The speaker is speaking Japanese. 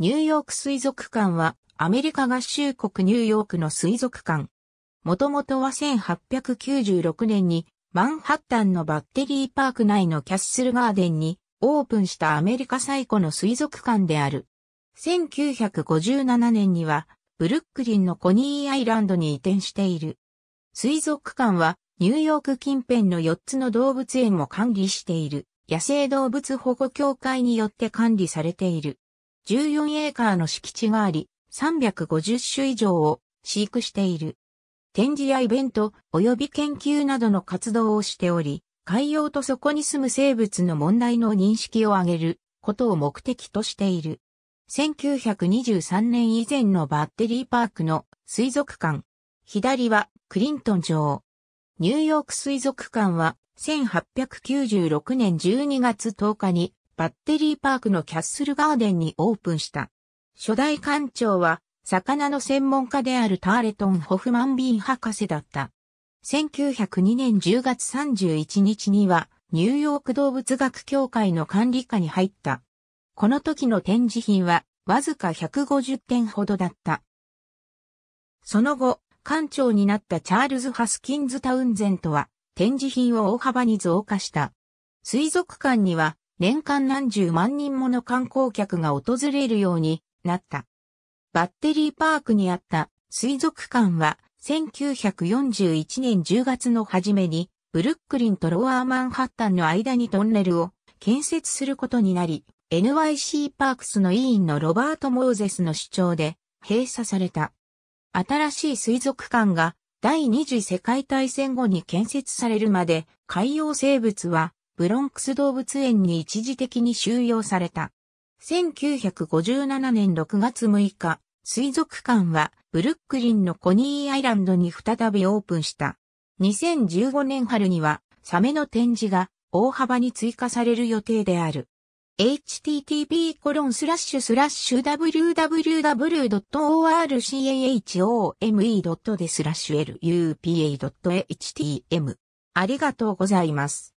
ニューヨーク水族館はアメリカ合衆国ニューヨークの水族館。もともとは1896年にマンハッタンのバッテリーパーク内のキャッスルガーデンにオープンしたアメリカ最古の水族館である。1957年にはブルックリンのコニーアイランドに移転している。水族館はニューヨーク近辺の4つの動物園を管理している野生動物保護協会によって管理されている。14エーカーの敷地があり、350種以上を飼育している。展示やイベント及び研究などの活動をしており、海洋とそこに住む生物の問題の認識を上げることを目的としている。1923年以前のバッテリーパークの水族館。左はクリントン城。ニューヨーク水族館は1896年12月10日にバッテリーパークのキャッスルガーデンにオープンした。初代館長は、魚の専門家であるターレトン・ホフマンビーン博士だった。1902年10月31日には、ニューヨーク動物学協会の管理下に入った。この時の展示品は、わずか150点ほどだった。その後、館長になったチャールズ・ハスキンズ・タウンゼントは、展示品を大幅に増加した。水族館には、年間何十万人もの観光客が訪れるようになった。バッテリーパークにあった水族館は1941年10月の初めにブルックリンとロワーマンハッタンの間にトンネルを建設することになり、NYC パークスの委員のロバート・モーゼスの主張で閉鎖された。新しい水族館が第二次世界大戦後に建設されるまで海洋生物はブロンクス動物園に一時的に収容された。1957年6月6日、水族館はブルックリンのコニーアイランドに再びオープンした。2015年春にはサメの展示が大幅に追加される予定である。http://www.orchahome.de/lupa.htm ありがとうございます。